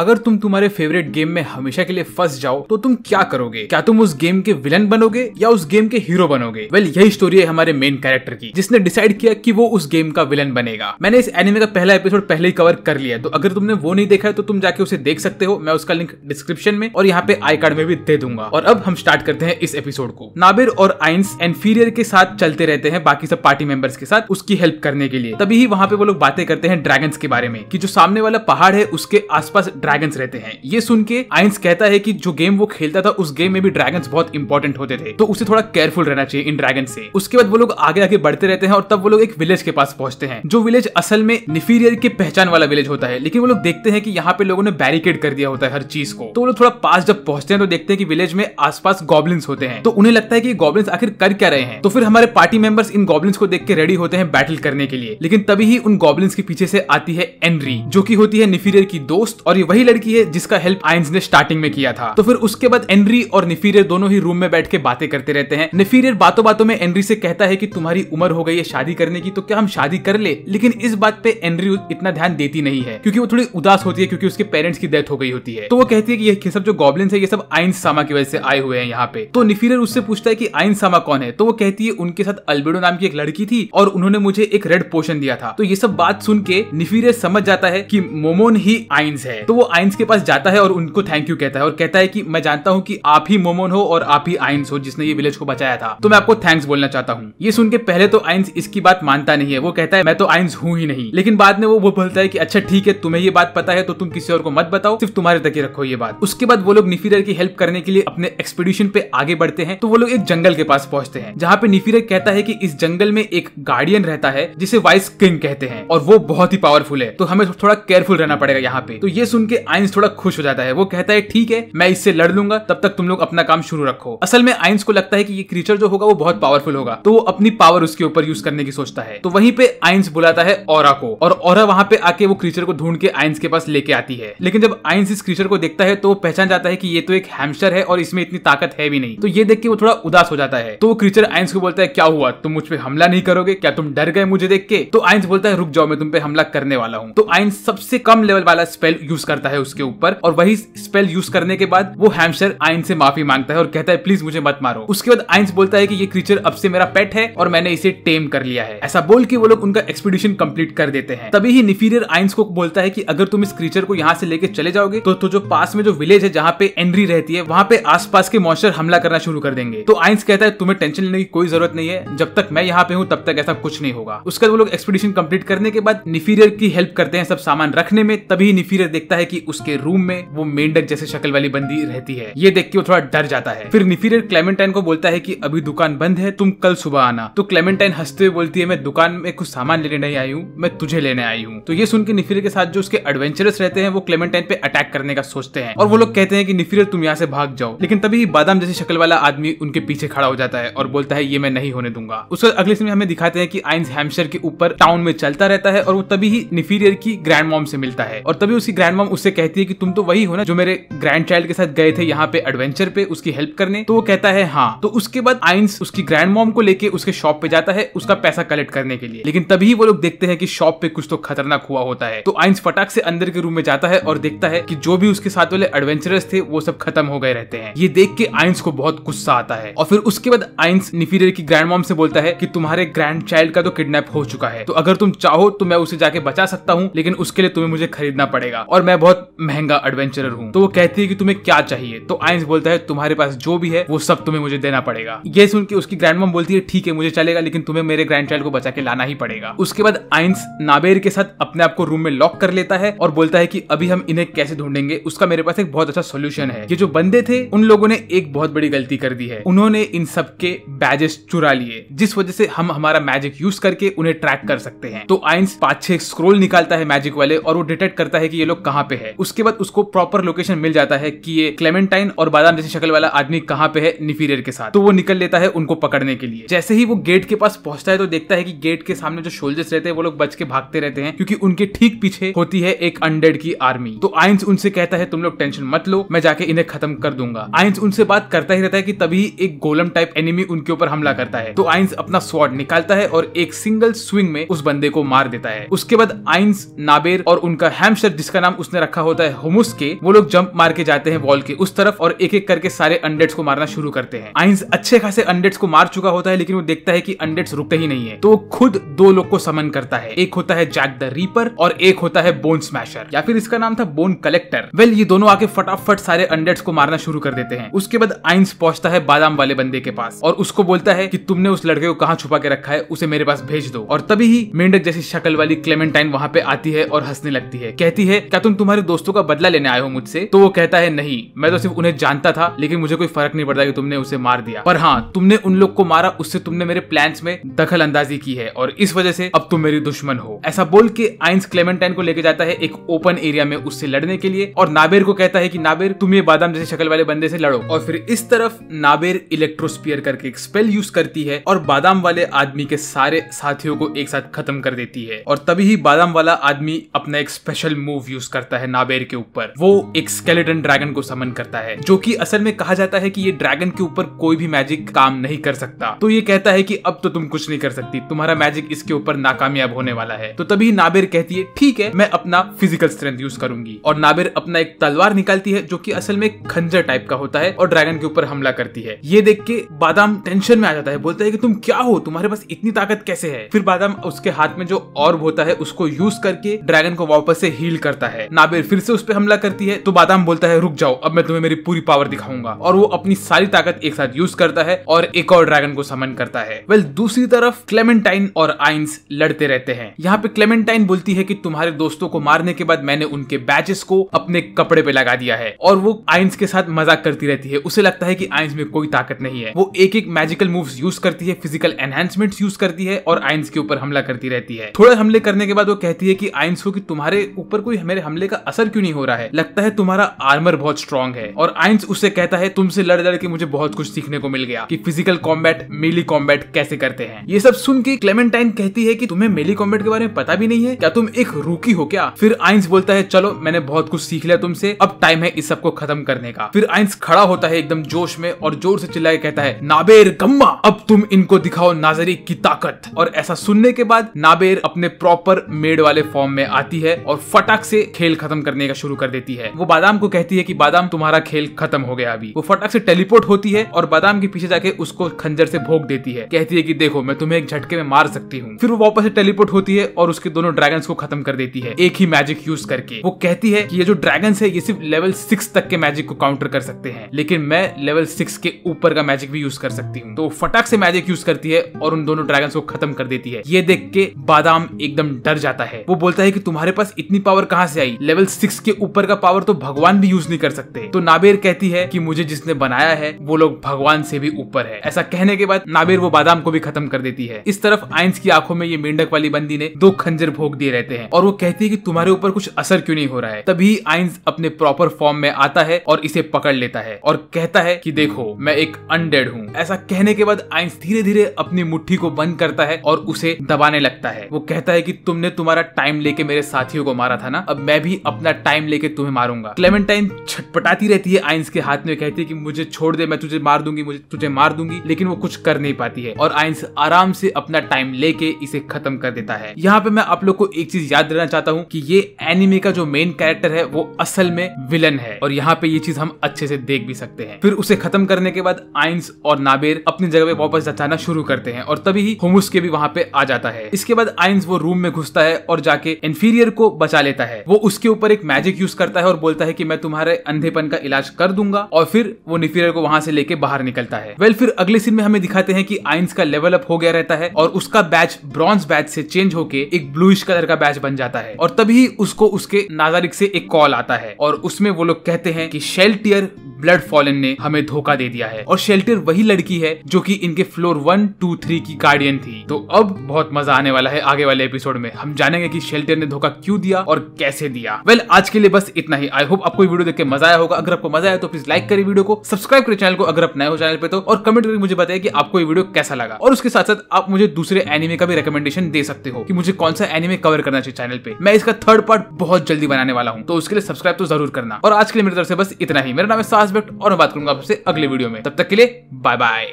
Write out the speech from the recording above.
अगर तुम तुम्हारे फेवरेट गेम में हमेशा के लिए फंस जाओ तो तुम क्या करोगे क्या तुम उस गेम के विलन बनोगे या उस गेम के हीरो बनोगे वेल well, यही स्टोरी है हमारे मेन कैरेक्टर की जिसने डिसाइड किया कि वो उस गेम का विलन बनेगा मैंने इस एनिमे का पहला एपिसोड पहले ही कवर कर लिया तो अगर तुमने वो नहीं देखा है तो तुम जाके उसे देख सकते हो मैं उसका लिंक डिस्क्रिप्शन में और यहाँ पे आई कार्ड में भी दे दूंगा और अब हम स्टार्ट करते हैं इस एपिसोड को नाबिर और आइंस एनफीरियर के साथ चलते रहते हैं बाकी सब पार्टी मेंबर्स के साथ उसकी हेल्प करने के लिए तभी ही वहाँ पे वो लोग बातें करते हैं ड्रैगन के बारे में की जो सामने वाला पहाड़ है उसके आसपास ड्रैगन्स रहते हैं ये सुन के आइंस कहता है कि जो गेम वो खेलता था उस गेम में भी ड्रैगन्स बहुत इंपॉर्टेंट होते थे तो उसे थोड़ा केयरफुल रहना चाहिए इन ड्रैगन से उसके बाद वो लोग आगे आगे बढ़ते रहते हैं और तब वो लोग एक विलेज के पास पहुंचते हैं जो विलेज असल में निफीरियर के पहचान वाला विलेज होता है लेकिन वो लोग देखते हैं कि यहाँ पे लोगों ने बैरिकेड कर दिया होता है हर चीज को तो वो लोग थोड़ा पास जब पहुंचते हैं तो देखते हैं कि विलेज में आसपास गॉब्लिन होते हैं तो उन्हें लगता है कि गॉब्लिन आखिर कर क्या रहे हैं तो फिर हमारे पार्टी मेंबर्स इन गॉबलिंस को देख के रेडी होते हैं बैटल करने के लिए लेकिन तभी ही उन गॉबलिंस के पीछे से आती है एनरी जो की होती है निफीरियर की दोस्त और ये वही वही लड़की है जिसका हेल्प आइंस ने स्टार्टिंग में किया था तो फिर उसके बाद एनरी और निफीरियर दोनों ही रूम में बैठ के बातें करते रहते हैं निफीरियर बातों बातों में एनरी से कहता है की तुम्हारी उम्र हो गई है शादी करने की तो क्या हम शादी कर ले लेकिन इस बात पे एनरी इतना ध्यान देती नहीं है क्योंकि वो थोड़ी उदास होती है क्योंकि उसके पेरेंट्स की डेथ हो गई होती है तो वो कहती है कि ये सब जो गॉबलिन है ये सब आइन सामा की वजह से आए हुए हैं यहाँ पे तो निफीरियर उससे पूछता है कि आइन सामा कौन है तो वो कहती है उनके साथ अल्बेडो नाम की एक लड़की थी और उन्होंने मुझे एक रेड पोशन दिया था तो ये सब बात सुन के निफीरियर समझ जाता है की मोमोन ही आइंस है तो वो आइंस के पास जाता है और उनको थैंक यू कहता है और कहता है कि मैं जानता हूँ कि आप ही मोमोन हो और आप ही आइंस हो जिसने ये विलेज को बचाया था तो मैं आपको थैंक्स बोलना चाहता हूँ ये सुन के पहले तो आइंस इसकी बात मानता नहीं है वो कहता है मैं तो आइंस हूँ ही नहीं लेकिन बाद में वो वो बोलता है की अच्छा ठीक है तुम्हें ये बात पता है तो तुम किसी और को मत बताओ सिर्फ तुम्हारे तक ही रखो ये बात उसके बाद वो लोग निफिरर की हेल्प करने के लिए अपने एक्सपीडिशन पे आगे बढ़ते हैं तो वो लोग एक जंगल के पास पहुंचते हैं जहाँ पे निफिरर कहता है की इस जंगल में एक गार्डियन रहता है जिसे वाइस किंग कहते हैं और वो बहुत ही पावरफुल है तो हमें थोड़ा केयरफुल रहना पड़ेगा यहाँ पे तो ये सुन के आइंस थोड़ा खुश हो जाता है वो कहता है ठीक है मैं इससे लड़ लूंगा तब तक तुम लोग अपना काम शुरू रखो असल में आइंस को लगता है कि ये क्रीचर जो होगा वो बहुत पावरफुल होगा तो वो अपनी पावर उसके ऊपर यूज करने की सोचता है तो वहीं पे आइंस बुलाता है और को और और वहां पे आके वो क्रीचर को ढूंढ के आइंस के पास लेके आती है लेकिन जब आइंस इस क्रीचर को देखता है तो वो पहचान जाता है कि ये तो एक हैमस्टर है और इसमें इतनी ताकत है भी नहीं तो ये देख के वो थोड़ा उदास हो जाता है तो वो क्रीचर आइंस को बोलता है क्या हुआ तुम मुझ पर हमला नहीं करोगे क्या तुम डर गए मुझे देख के तो आइंस बोलता है रुक जाओ मैं तुम पे हमला करने वाला हूँ तो आइंस सबसे कम लेवल वाला स्पेल यूज कर करता है उसके ऊपर और वही स्पेल यूज करने के बाद वो हैमशर आइन से माफी मांगता है और कहता है प्लीज मुझे मत मारो उसके बाद आइंस बोलता है कि ये क्रीचर अब से मेरा पेट है और मैंने इसे टेम कर लिया है ऐसा बोल के वो लोग उनका एक्सपीडिशन कंप्लीट कर देते हैं तभी ही निफीरियर आइंस को बोलता है कि अगर तुम इस क्रीचर को यहाँ से लेके चले जाओगे तो, तो जो पास में जो विलेज है जहाँ पे एंड्री रहती है वहाँ पे आसपास के मॉन्स्टर हमला करना शुरू कर देंगे तो आइंस कहता है तुम्हें टेंशन लेने की कोई जरूरत नहीं है जब तक मैं यहाँ पे हूँ तब तक ऐसा कुछ नहीं होगा उसके बाद वो लोग एक्सपीडिशन कंप्लीट करने के बाद निफीरियर की हेल्प करते हैं सब सामान रखने में तभी निफीरियर देखता है कि उसके रूम में वो मेंढक जैसे शक्ल वाली बंदी रहती है ये देख के वो थोड़ा डर जाता है फिर निफिर क्लेमेंटाइन को बोलता है कि अभी दुकान बंद है तुम कल सुबह आना तो क्लेमेंटाइन हंसते हुए बोलती है मैं दुकान में कुछ सामान लेने नहीं आई हूँ मैं तुझे लेने आई हूँ तो ये सुन के निफिर के साथ जो उसके एडवेंचरस रहते हैं वो क्लेमेंटाइन पे अटैक करने का सोचते हैं और वो लोग कहते हैं कि निफिर तुम यहाँ से भाग जाओ लेकिन तभी बादाम जैसी शक्ल वाला आदमी उनके पीछे खड़ा हो जाता है और बोलता है ये मैं नहीं होने दूंगा उसके अगले समय हमें दिखाते हैं कि आइंस हैम्शर के ऊपर टाउन में चलता रहता है और वो तभी ही निफिरियर की ग्रैंड मॉम से मिलता है और तभी उसकी ग्रैंड मॉम उससे कहती है कि तुम तो वही हो ना जो मेरे ग्रैंड चाइल्ड के साथ गए थे यहाँ पे एडवेंचर पे उसकी हेल्प करने तो वो कहता है हाँ तो उसके बाद आइंस उसकी ग्रैंड मॉम को लेके उसके शॉप पे जाता है उसका पैसा कलेक्ट करने के लिए लेकिन तभी वो लोग देखते हैं कि शॉप पे कुछ तो खतरनाक हुआ होता है तो आइंस फटाक से अंदर के रूम में जाता है और देखता है कि जो भी उसके साथ वाले एडवेंचरस थे वो सब खत्म हो गए रहते हैं ये देख के आइंस को बहुत गुस्सा आता है और फिर उसके बाद आइंस निफीरियर की ग्रैंड मॉम से बोलता है कि तुम्हारे ग्रैंड चाइल्ड का तो किडनेप हो चुका है तो अगर तुम चाहो तो मैं उसे जाके बचा सकता हूँ लेकिन उसके लिए तुम्हें मुझे खरीदना पड़ेगा और मैं बहुत बहुत महंगा एडवेंचरर हूँ तो वो कहती है की तुम्हें क्या चाहिए तो आइंस बोलता है तुम्हारे पास जो भी है वो सब तुम्हें मुझे देना पड़ेगा ये सुन के उसकी ग्रैंड मम बोलती है ठीक है मुझे चलेगा लेकिन तुम्हें मेरे ग्रैंड चाइल्ड को बचा के लाना ही पड़ेगा उसके बाद आइंस नाबेर के साथ अपने आप को रूम में लॉक कर लेता है और बोलता है की अभी हम इन्हें कैसे ढूंढेंगे उसका मेरे पास एक बहुत अच्छा सोल्यूशन है ये जो बंदे थे उन लोगों ने एक बहुत बड़ी गलती कर दी है उन्होंने इन सब के बैजेस चुरा लिए जिस वजह से हम हमारा मैजिक यूज करके उन्हें ट्रैक कर सकते हैं तो आइंस पाछे छह स्क्रोल निकालता है मैजिक वाले और वो डिटेक्ट करता है कि ये लोग कहाँ पे है उसके बाद उसको प्रॉपर लोकेशन मिल जाता है कि ये क्लेमेंटाइन और बादाम जैसी शक्ल वाला आदमी कहाँ पे है निफीरियर के साथ तो वो निकल लेता है उनको पकड़ने के लिए जैसे ही वो गेट के पास पहुंचता है तो देखता है कि गेट के सामने जो सोल्जर्स रहते हैं वो लोग बच के भागते रहते हैं क्योंकि उनके ठीक पीछे होती है एक अंडेड की आर्मी तो आइंस उनसे कहता है तुम लोग टेंशन मत लो मैं जाके इन्हें खत्म कर दूंगा आइंस उनसे बात करता ही रहता है कि तभी एक गोलम टाइप एनिमी उनके ऊपर हमला करता है तो आइंस अपना स्वॉर्ड निकालता है और एक सिंगल स्विंग में उस बंदे को मार देता है उसके बाद आइंस नाबेर और उनका हैमस्टर जिसका नाम उसने रखा रखा होता है होमुस के वो लोग जंप मार के जाते हैं वॉल के उस तरफ और एक एक करके सारे अंडेट्स को मारना शुरू करते हैं आइंस अच्छे खासे अंडेट्स को मार चुका होता है लेकिन वो देखता है की अंडेट्स रुकते ही नहीं है तो खुद दो लोग को समन करता है एक होता है जैक द रीपर और एक होता है बोन स्मैशर या फिर इसका नाम था बोन कलेक्टर वेल ये दोनों आके फटाफट सारे अंडेट्स को मारना शुरू कर देते हैं उसके बाद आइंस पहुंचता है बादाम वाले बंदे के पास और उसको बोलता है कि तुमने उस लड़के को कहा छुपा के रखा है उसे मेरे पास भेज दो और तभी ही मेंढक जैसी शक्ल वाली क्लेमेंटाइन वहाँ पे आती है और हंसने लगती है कहती है क्या तुम तुम्हारे तुम्हारे दोस्तों का बदला लेने आए हो मुझसे तो वो कहता है नहीं मैं तो सिर्फ उन्हें जानता था लेकिन मुझे कोई फर्क नहीं पड़ता कि तुमने उसे मार दिया पर हाँ तुमने उन लोग को मारा उससे तुमने मेरे प्लान में दखल अंदाजी की है और इस वजह से अब तुम मेरी दुश्मन हो ऐसा बोल के आइंस क्लेमेंटाइन को लेके जाता है एक ओपन एरिया में उससे लड़ने के लिए और नाबेर को कहता है की नाबेर तुम ये बादाम जैसे शक्ल वाले बंदे से लड़ो और फिर इस तरफ नाबेर इलेक्ट्रोस्पियर करके एक स्पेल यूज करती है और बादाम वाले आदमी के सारे साथियों को एक साथ खत्म कर देती है और तभी ही बादाम वाला आदमी अपना एक स्पेशल मूव यूज करता है करता है नाबेर के ऊपर वो एक स्केलेटन ड्रैगन को समन करता है जो कि असल में कहा जाता है कि ये ड्रैगन के ऊपर कोई भी मैजिक काम नहीं कर सकता तो ये कहता है कि अब तो तुम कुछ नहीं कर सकती तुम्हारा मैजिक इसके ऊपर नाकामयाब होने वाला है तो तभी नाबेर कहती है ठीक है मैं अपना फिजिकल स्ट्रेंथ यूज करूंगी और नाबेर अपना एक तलवार निकालती है जो की असल में खंजर टाइप का होता है और ड्रैगन के ऊपर हमला करती है ये देख के बादाम टेंशन में आ जाता है बोलता है कि तुम क्या हो तुम्हारे पास इतनी ताकत कैसे है फिर बादाम उसके हाथ में जो और होता है उसको यूज करके ड्रैगन को वापस से हील करता है नाबेर आबेर फिर से उस पर हमला करती है तो बादाम बोलता है रुक जाओ अब मैं तुम्हें मेरी पूरी पावर दिखाऊंगा और वो अपनी सारी ताकत एक साथ यूज करता है और एक और ड्रैगन को समन करता है वेल दूसरी तरफ क्लेमेंटाइन और आइंस लड़ते रहते हैं यहाँ पे क्लेमेंटाइन बोलती है कि तुम्हारे दोस्तों को मारने के बाद मैंने उनके बैचेस को अपने कपड़े पे लगा दिया है और वो आइंस के साथ मजाक करती रहती है उसे लगता है की आइंस में कोई ताकत नहीं है वो एक एक मैजिकल मूव यूज करती है फिजिकल एनहेंसमेंट यूज करती है और आइंस के ऊपर हमला करती रहती है थोड़े हमले करने के बाद वो कहती है कि आइंस को कि तुम्हारे ऊपर कोई मेरे हमले का ऐसा असर क्यों नहीं हो रहा है लगता है तुम्हारा आर्मर बहुत स्ट्रॉन्ग है और आइंस उसे कहता है तुमसे लड़ लड़ के मुझे बहुत कुछ सीखने को मिल गया कि फिजिकल कॉम्बैट मेली कॉम्बैट कैसे करते हैं ये सब सुन के क्लेमेंटाइन कहती है कि तुम्हें मेली कॉम्बैट के बारे में पता भी नहीं है क्या तुम एक रूकी हो क्या फिर आइंस बोलता है चलो मैंने बहुत कुछ सीख लिया तुमसे अब टाइम है इस सबको खत्म करने का फिर आइंस खड़ा होता है एकदम जोश में और जोर से चिल्ला के कहता है नाबेर गम्मा अब तुम इनको दिखाओ नाजरी की ताकत और ऐसा सुनने के बाद नाबेर अपने प्रॉपर मेड वाले फॉर्म में आती है और फटाक से खेल खत्म खत्म करने का शुरू कर देती है वो बादाम को कहती है कि बादाम तुम्हारा खेल खत्म हो गया अभी वो फटक से टेलीपोर्ट होती है और बादाम के पीछे जाके उसको खंजर से भोग देती है कहती है कि देखो मैं तुम्हें एक झटके में मार सकती हूँ फिर वो वापस से टेलीपोर्ट होती है और उसके दोनों ड्रैगन को खत्म कर देती है एक ही मैजिक यूज करके वो कहती है कि ये जो ड्रैगन है ये सिर्फ लेवल सिक्स तक के मैजिक को काउंटर कर सकते हैं लेकिन मैं लेवल सिक्स के ऊपर का मैजिक भी यूज कर सकती हूँ तो फटाक से मैजिक यूज करती है और उन दोनों ड्रैगन को खत्म कर देती है ये देख के बादाम एकदम डर जाता है वो बोलता है की तुम्हारे पास इतनी पावर कहाँ से आई लेवल लेवल सिक्स के ऊपर का पावर तो भगवान भी यूज नहीं कर सकते तो नाबेर कहती है की मुझे जिसने बनाया है वो लोग भगवान से भी ऊपर है ऐसा कहने के बाद नाबेर वो बादाम को भी खत्म कर देती है इस तरफ आइंस की आंखों में ये मेंढक वाली बंदी ने दो खंजर भोग दिए रहते हैं और वो कहती है कि तुम्हारे ऊपर कुछ असर क्यों नहीं हो रहा है तभी आइंस अपने प्रॉपर फॉर्म में आता है और इसे पकड़ लेता है और कहता है कि देखो मैं एक अनडेड हूँ ऐसा कहने के बाद आइंस धीरे धीरे अपनी मुट्ठी को बंद करता है और उसे दबाने लगता है वो कहता है कि तुमने तुम्हारा टाइम लेके मेरे साथियों को मारा था ना अब मैं भी अपना टाइम लेके तुम्हें मारूंगा क्लेमेंटाइन छटपटाती रहती है आइंस के हाथ में कहती है कि मुझे छोड़ दे मैं तुझे मार दूंगी मुझे तुझे मार दूंगी लेकिन वो कुछ कर नहीं पाती है और आइंस आराम से अपना टाइम लेके इसे खत्म कर देता है यहाँ पे मैं आप लोग को एक चीज याद देना चाहता हूँ की ये एनिमे का जो मेन कैरेक्टर है वो असल में विलन है और यहाँ पे ये चीज हम अच्छे से देख भी सकते हैं फिर उसे खत्म करने के बाद आइंस और नाबेर अपनी जगह पे वापस जाना शुरू करते हैं और तभी ही होमुस के भी वहाँ पे आ जाता है इसके बाद आइंस वो रूम में घुसता है और जाके इन्फीरियर को बचा लेता है वो उसके ऊपर ऊपर एक मैजिक यूज करता है और बोलता है कि मैं तुम्हारे अंधेपन का इलाज कर दूंगा और फिर वो निफिर को वहां से लेके बाहर निकलता है वेल well, फिर अगले सीन में हमें दिखाते हैं कि आइंस का लेवल अप हो गया रहता है और उसका बैच ब्रॉन्ज बैच से चेंज होके एक ब्लूइश कलर का बैच बन जाता है और तभी उसको उसके नाजारिक से एक कॉल आता है और उसमें वो लोग कहते हैं कि शेल्टियर ब्लड फॉलन ने हमें धोखा दे दिया है और शेल्टर वही लड़की है जो की इनके फ्लोर वन टू थ्री की गार्डियन थी तो अब बहुत मजा आने वाला है आगे वाले एपिसोड में हम जानेंगे की शेल्टर ने धोखा क्यों दिया और कैसे दिया वेल well, आज के लिए बस इतना ही आई होप आपको वीडियो देख के मजा आया होगा अगर आपको मजा आया तो प्लीज लाइक करें वीडियो को सब्सक्राइब करें चैनल को अगर आप नए हो चैनल पे तो और कमेंट करके मुझे बताया कि आपको ये वीडियो कैसा लगा और उसके साथ साथ आप मुझे दूसरे एनिमे का भी रिकमेंडेशन दे सकते हो कि मुझे कौन सा एनिमे कवर करना चाहिए चैनल पे मैं इसका थर्ड पार्ट बहुत जल्दी बनाने वाला हूँ तो उसके लिए सब्सक्राइब तो जरूर करना और आज के लिए मेरी तरफ से बस इतना ही मेरा नाम है सास एस्पेक्ट और मैं बात करूंगा आपसे अगले वीडियो में तब तक के लिए बाय बाय